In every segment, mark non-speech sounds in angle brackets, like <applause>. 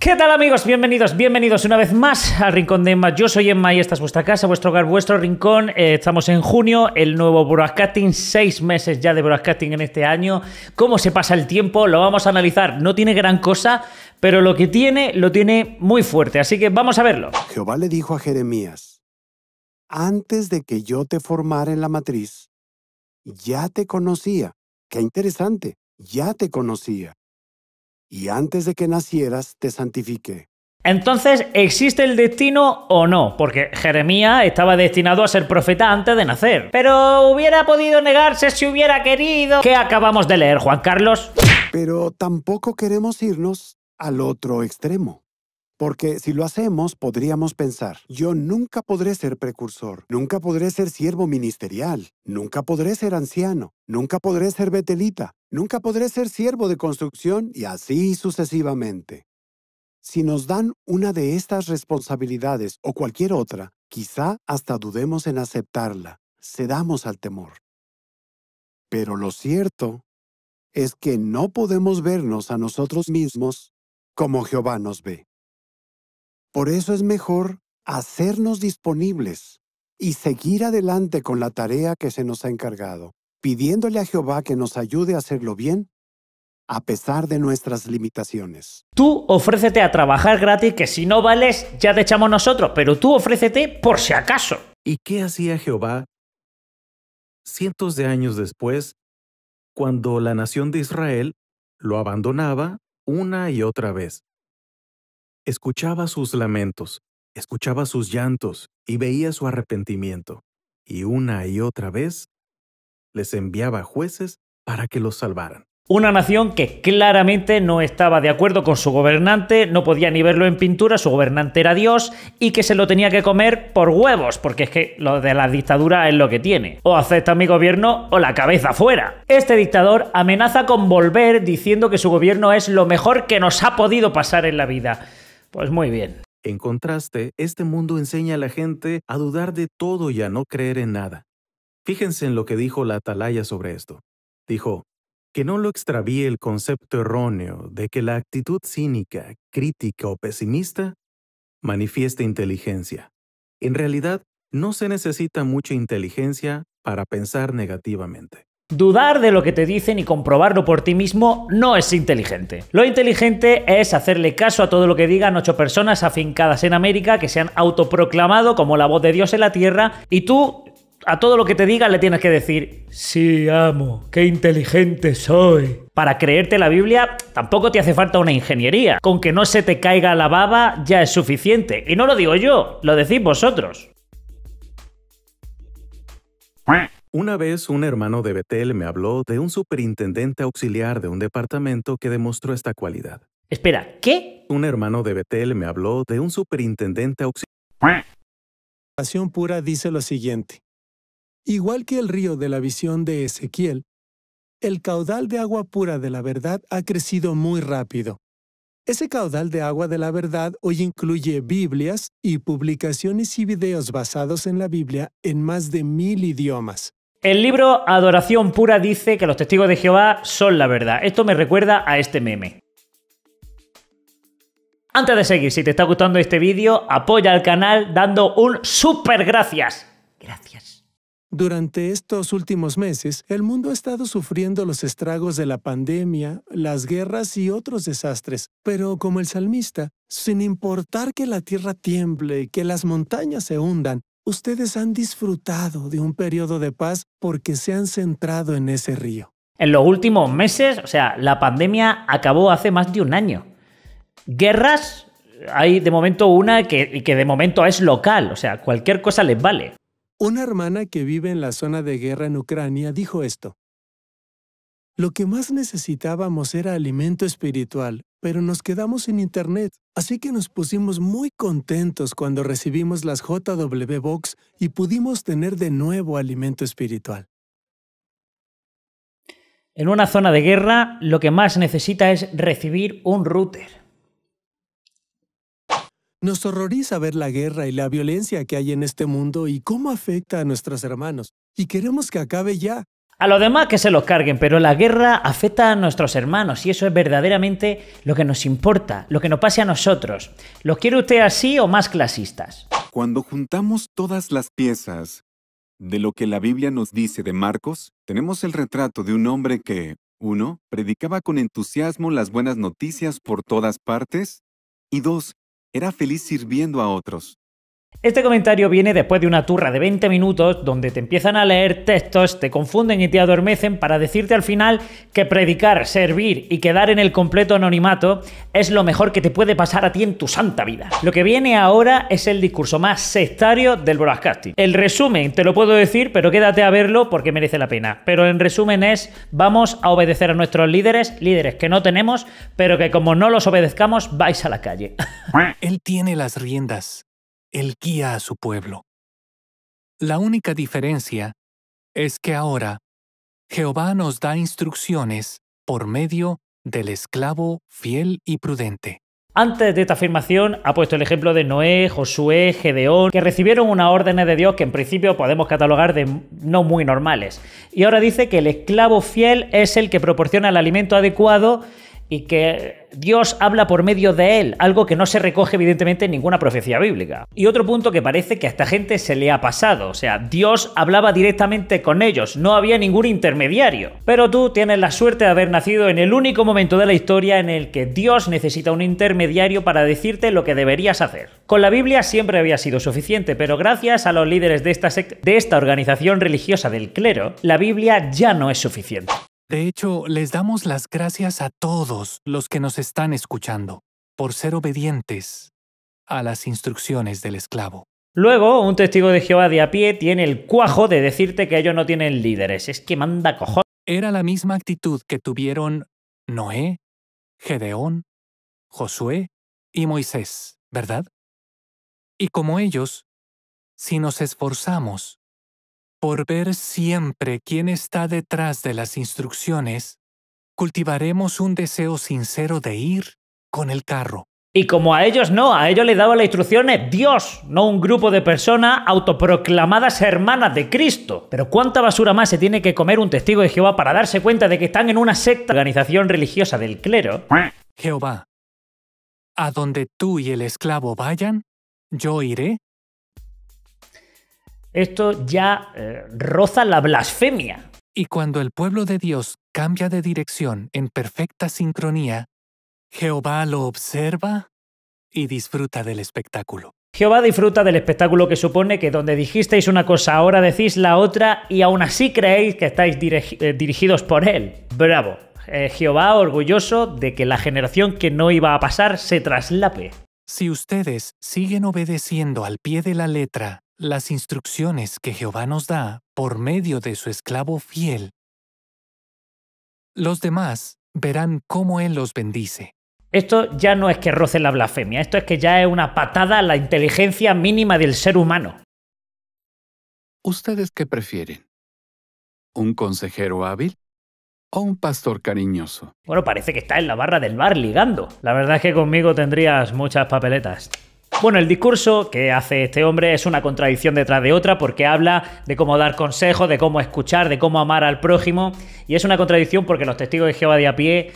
¿Qué tal amigos? Bienvenidos, bienvenidos una vez más al Rincón de Emma. Yo soy Emma y esta es vuestra casa, vuestro hogar, vuestro rincón. Eh, estamos en junio, el nuevo broadcasting, seis meses ya de broadcasting en este año. ¿Cómo se pasa el tiempo? Lo vamos a analizar. No tiene gran cosa, pero lo que tiene, lo tiene muy fuerte. Así que vamos a verlo. Jehová le dijo a Jeremías, antes de que yo te formara en la matriz, ya te conocía. Qué interesante, ya te conocía y antes de que nacieras te santifiqué. Entonces, ¿existe el destino o no? Porque Jeremías estaba destinado a ser profeta antes de nacer. Pero hubiera podido negarse si hubiera querido. ¿Qué acabamos de leer, Juan Carlos? Pero tampoco queremos irnos al otro extremo. Porque si lo hacemos, podríamos pensar, yo nunca podré ser precursor, nunca podré ser siervo ministerial, nunca podré ser anciano, nunca podré ser betelita, nunca podré ser siervo de construcción y así sucesivamente. Si nos dan una de estas responsabilidades o cualquier otra, quizá hasta dudemos en aceptarla, cedamos al temor. Pero lo cierto es que no podemos vernos a nosotros mismos como Jehová nos ve. Por eso es mejor hacernos disponibles y seguir adelante con la tarea que se nos ha encargado, pidiéndole a Jehová que nos ayude a hacerlo bien a pesar de nuestras limitaciones. Tú ofrécete a trabajar gratis, que si no vales ya te echamos nosotros, pero tú ofrécete por si acaso. ¿Y qué hacía Jehová cientos de años después, cuando la nación de Israel lo abandonaba una y otra vez? Escuchaba sus lamentos, escuchaba sus llantos y veía su arrepentimiento, y una y otra vez les enviaba jueces para que los salvaran. Una nación que claramente no estaba de acuerdo con su gobernante, no podía ni verlo en pintura, su gobernante era Dios y que se lo tenía que comer por huevos, porque es que lo de la dictadura es lo que tiene. O acepta mi gobierno o la cabeza fuera. Este dictador amenaza con volver diciendo que su gobierno es lo mejor que nos ha podido pasar en la vida. Pues muy bien. En contraste, este mundo enseña a la gente a dudar de todo y a no creer en nada. Fíjense en lo que dijo la atalaya sobre esto. Dijo, que no lo extravíe el concepto erróneo de que la actitud cínica, crítica o pesimista manifiesta inteligencia. En realidad, no se necesita mucha inteligencia para pensar negativamente. Dudar de lo que te dicen y comprobarlo por ti mismo no es inteligente. Lo inteligente es hacerle caso a todo lo que digan ocho personas afincadas en América que se han autoproclamado como la voz de Dios en la tierra y tú a todo lo que te digan le tienes que decir, sí, amo, qué inteligente soy. Para creerte la Biblia tampoco te hace falta una ingeniería. Con que no se te caiga la baba ya es suficiente. Y no lo digo yo, lo decís vosotros. Una vez un hermano de Betel me habló de un superintendente auxiliar de un departamento que demostró esta cualidad. Espera, ¿qué? Un hermano de Betel me habló de un superintendente auxiliar. Pasión pura dice lo siguiente. Igual que el río de la visión de Ezequiel, el caudal de agua pura de la verdad ha crecido muy rápido. Ese caudal de agua de la verdad hoy incluye Biblias y publicaciones y videos basados en la Biblia en más de mil idiomas. El libro Adoración Pura dice que los testigos de Jehová son la verdad. Esto me recuerda a este meme. Antes de seguir, si te está gustando este vídeo, apoya al canal dando un super gracias. Gracias. Durante estos últimos meses, el mundo ha estado sufriendo los estragos de la pandemia, las guerras y otros desastres, pero como el salmista, sin importar que la tierra tiemble, que las montañas se hundan, ustedes han disfrutado de un periodo de paz porque se han centrado en ese río. En los últimos meses, o sea, la pandemia acabó hace más de un año. Guerras, hay de momento una que, que de momento es local, o sea, cualquier cosa les vale. Una hermana que vive en la zona de guerra en Ucrania dijo esto. Lo que más necesitábamos era alimento espiritual, pero nos quedamos sin internet, así que nos pusimos muy contentos cuando recibimos las JW Box y pudimos tener de nuevo alimento espiritual. En una zona de guerra, lo que más necesita es recibir un router. Nos horroriza ver la guerra y la violencia que hay en este mundo y cómo afecta a nuestros hermanos. Y queremos que acabe ya, a los demás que se los carguen, pero la guerra afecta a nuestros hermanos y eso es verdaderamente lo que nos importa, lo que nos pase a nosotros. ¿Lo quiere usted así o más clasistas? Cuando juntamos todas las piezas de lo que la Biblia nos dice de Marcos, tenemos el retrato de un hombre que, uno, predicaba con entusiasmo las buenas noticias por todas partes y dos, era feliz sirviendo a otros. Este comentario viene después de una turra de 20 minutos donde te empiezan a leer textos, te confunden y te adormecen para decirte al final que predicar, servir y quedar en el completo anonimato es lo mejor que te puede pasar a ti en tu santa vida. Lo que viene ahora es el discurso más sectario del broadcasting. El resumen te lo puedo decir, pero quédate a verlo porque merece la pena. Pero en resumen es vamos a obedecer a nuestros líderes, líderes que no tenemos, pero que como no los obedezcamos vais a la calle. <laughs> Él tiene las riendas el guía a su pueblo. La única diferencia es que ahora Jehová nos da instrucciones por medio del esclavo fiel y prudente. Antes de esta afirmación ha puesto el ejemplo de Noé, Josué, Gedeón, que recibieron una órdenes de Dios que en principio podemos catalogar de no muy normales. Y ahora dice que el esclavo fiel es el que proporciona el alimento adecuado y que Dios habla por medio de él, algo que no se recoge evidentemente en ninguna profecía bíblica. Y otro punto que parece que a esta gente se le ha pasado, o sea, Dios hablaba directamente con ellos, no había ningún intermediario. Pero tú tienes la suerte de haber nacido en el único momento de la historia en el que Dios necesita un intermediario para decirte lo que deberías hacer. Con la Biblia siempre había sido suficiente, pero gracias a los líderes de esta, de esta organización religiosa del clero, la Biblia ya no es suficiente. De hecho, les damos las gracias a todos los que nos están escuchando por ser obedientes a las instrucciones del esclavo. Luego, un testigo de Jehová de a pie tiene el cuajo de decirte que ellos no tienen líderes. Es que manda cojones. Era la misma actitud que tuvieron Noé, Gedeón, Josué y Moisés, ¿verdad? Y como ellos, si nos esforzamos, por ver siempre quién está detrás de las instrucciones, cultivaremos un deseo sincero de ir con el carro. Y como a ellos no, a ellos les daba la instrucción es Dios, no un grupo de personas autoproclamadas hermanas de Cristo. Pero ¿cuánta basura más se tiene que comer un testigo de Jehová para darse cuenta de que están en una secta organización religiosa del clero? Jehová, a donde tú y el esclavo vayan, yo iré esto ya eh, roza la blasfemia. Y cuando el pueblo de Dios cambia de dirección en perfecta sincronía, Jehová lo observa y disfruta del espectáculo. Jehová disfruta del espectáculo que supone que donde dijisteis una cosa ahora decís la otra y aún así creéis que estáis eh, dirigidos por él. Bravo. Eh, Jehová orgulloso de que la generación que no iba a pasar se traslape. Si ustedes siguen obedeciendo al pie de la letra las instrucciones que Jehová nos da por medio de su esclavo fiel. Los demás verán cómo Él los bendice. Esto ya no es que roce la blasfemia, esto es que ya es una patada a la inteligencia mínima del ser humano. ¿Ustedes qué prefieren? ¿Un consejero hábil o un pastor cariñoso? Bueno, parece que está en la barra del bar ligando. La verdad es que conmigo tendrías muchas papeletas. Bueno, el discurso que hace este hombre es una contradicción detrás de otra porque habla de cómo dar consejos, de cómo escuchar, de cómo amar al prójimo y es una contradicción porque los testigos de Jehová de a pie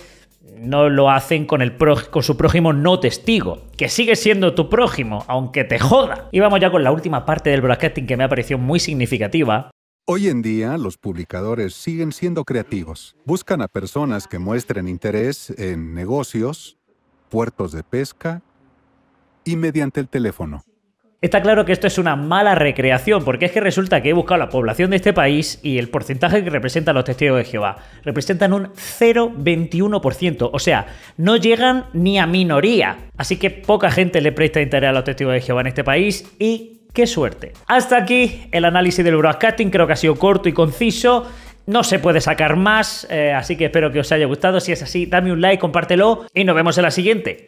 no lo hacen con, el con su prójimo no testigo, que sigue siendo tu prójimo, aunque te joda. Y vamos ya con la última parte del broadcasting que me ha parecido muy significativa. Hoy en día los publicadores siguen siendo creativos. Buscan a personas que muestren interés en negocios, puertos de pesca, y mediante el teléfono. Está claro que esto es una mala recreación, porque es que resulta que he buscado la población de este país y el porcentaje que representan los testigos de Jehová. Representan un 0,21%, o sea, no llegan ni a minoría. Así que poca gente le presta interés a los testigos de Jehová en este país y qué suerte. Hasta aquí el análisis del broadcasting, creo que ha sido corto y conciso. No se puede sacar más, eh, así que espero que os haya gustado. Si es así, dame un like, compártelo y nos vemos en la siguiente.